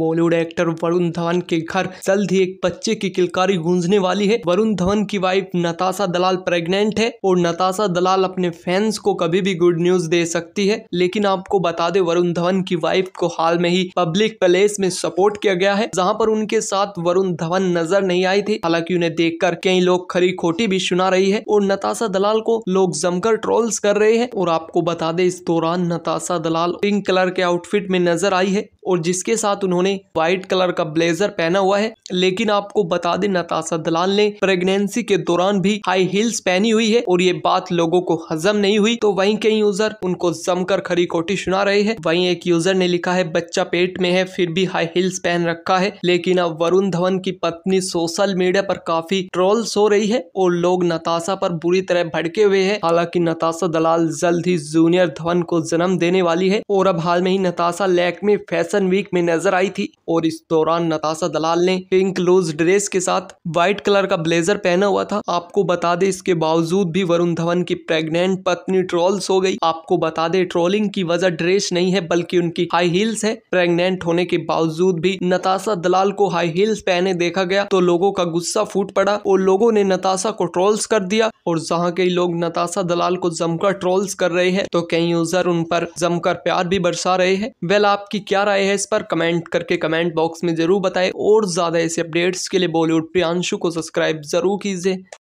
Bollywood actor Varun Dhawan के घर जल्द ही एक बच्चे की किलकारी गूंजने वाली है वरुण धवन की वाइफ नताशा दलाल प्रेग्नेंट है और नताशा दलाल अपने फैंस को कभी भी गुड न्यूज दे सकती है लेकिन आपको बता दे वरुण धवन की वाइफ को हाल में ही पब्लिक प्लेस में सपोर्ट किया गया है जहाँ पर उनके साथ वरुण धवन नजर नहीं आई थी हालांकि उन्हें देख कई लोग खरी खोटी भी सुना रही है और नताशा दलाल को लोग जमकर ट्रोल्स कर रहे हैं और आपको बता दे इस दौरान नताशा दलाल पिंक कलर के आउटफिट में नजर आई है और जिसके साथ उन्होंने उन्होंने व्हाइट कलर का ब्लेजर पहना हुआ है लेकिन आपको बता दें नताशा दलाल ने प्रेगनेंसी के दौरान भी हाई हील्स पहनी हुई है और ये बात लोगों को हजम नहीं हुई तो वहीं कई यूजर उनको जमकर खरी कोटी सुना रहे हैं वहीं एक यूजर ने लिखा है बच्चा पेट में है फिर भी हाई हील्स पहन रखा है लेकिन अब वरुण धवन की पत्नी सोशल मीडिया पर काफी ट्रोल्स हो रही है और लोग नताशा पर बुरी तरह भड़के हुए है हालांकि नताशा दलाल जल्द ही जूनियर धवन को जन्म देने वाली है और अब हाल में ही नताशा लैक में फैशन वीक में नजर आई थी और इस दौरान नताशा दलाल ने पिंक लूज ड्रेस के साथ व्हाइट कलर का ब्लेजर पहना हुआ था आपको बता दे इसके बावजूद भी वरुण धवन की प्रेग्नेंट पत्नी ट्रोल्स हो गई आपको बता दे ट्रोलिंग की वजह ड्रेस नहीं है बल्कि उनकी हाई हील्स है प्रेग्नेंट होने के बावजूद भी नताशा दलाल को हाई हील्स पहने देखा गया तो लोगों का गुस्सा फूट पड़ा और लोगों ने नताशा को ट्रोल्स कर दिया और जहाँ कई लोग नताशा दलाल को जमकर ट्रोल्स कर रहे हैं तो कई यूजर उन पर जमकर प्यार भी बरसा रहे हैं वेल आपकी क्या राय है इस पर कमेंट कर करके कमेंट बॉक्स में ज़रूर बताएं और ज़्यादा ऐसे अपडेट्स के लिए बॉलीवुड प्रियांशु को सब्सक्राइब ज़रूर कीजिए